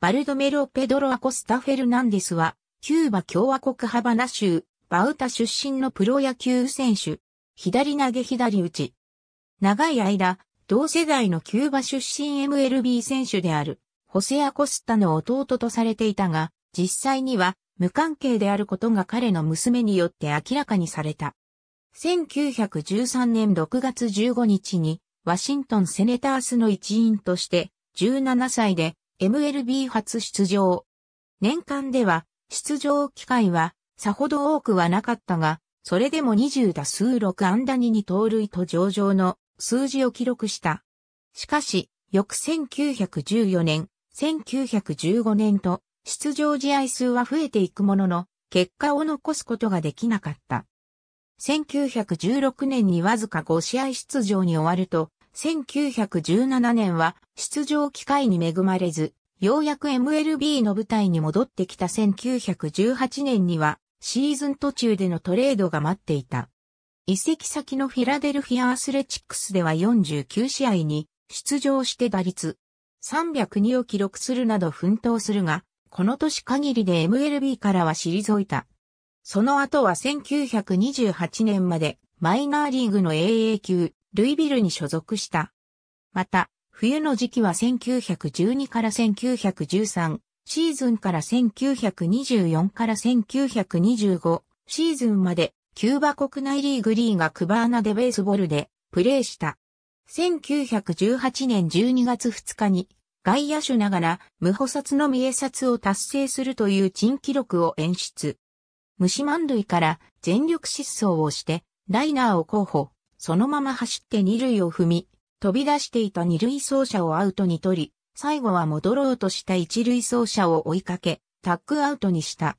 バルドメロ・ペドロ・アコスタ・フェルナンデスは、キューバ共和国ハバナ州、バウタ出身のプロ野球選手。左投げ左打ち。長い間、同世代のキューバ出身 MLB 選手である、ホセア・コスタの弟とされていたが、実際には無関係であることが彼の娘によって明らかにされた。1913年6月15日に、ワシントンセネタースの一員として、17歳で MLB 初出場。年間では、出場機会は、さほど多くはなかったが、それでも20打数6安打2に盗塁と上々の数字を記録した。しかし、翌1914年、1915年と出場試合数は増えていくものの、結果を残すことができなかった。1916年にわずか5試合出場に終わると、1917年は出場機会に恵まれず、ようやく MLB の舞台に戻ってきた1918年にはシーズン途中でのトレードが待っていた。移籍先のフィラデルフィアアスレチックスでは49試合に出場して打率302を記録するなど奮闘するが、この年限りで MLB からは退いた。その後は1928年までマイナーリーグの AA 級ルイビルに所属した。また、冬の時期は1912から1913シーズンから1924から1925シーズンまでキューバ国内リーグリーがクバーナでベースボールでプレーした。1918年12月2日に外野手ながら無補殺の三重殺を達成するという珍記録を演出。虫満塁から全力疾走をしてライナーを候補、そのまま走って二塁を踏み、飛び出していた二塁走者をアウトに取り、最後は戻ろうとした一塁走者を追いかけ、タックアウトにした。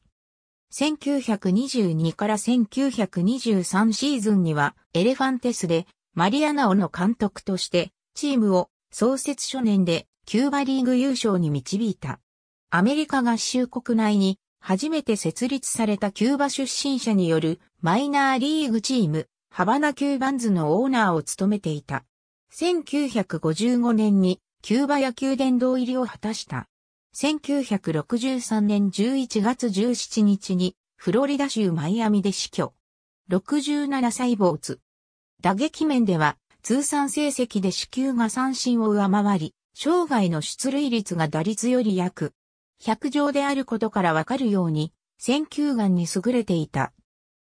1922から1923シーズンには、エレファンテスで、マリアナオの監督として、チームを創設初年でキューバリーグ優勝に導いた。アメリカ合衆国内に初めて設立されたキューバ出身者によるマイナーリーグチームハバナ級バンズのオーナーを務めていた。1955年にキューバ野球殿堂入りを果たした。1963年11月17日にフロリダ州マイアミで死去。67歳主。打撃面では通算成績で死球が三振を上回り、生涯の出塁率が打率より約100であることからわかるように、選球眼に優れていた。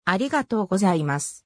ありがとうございます。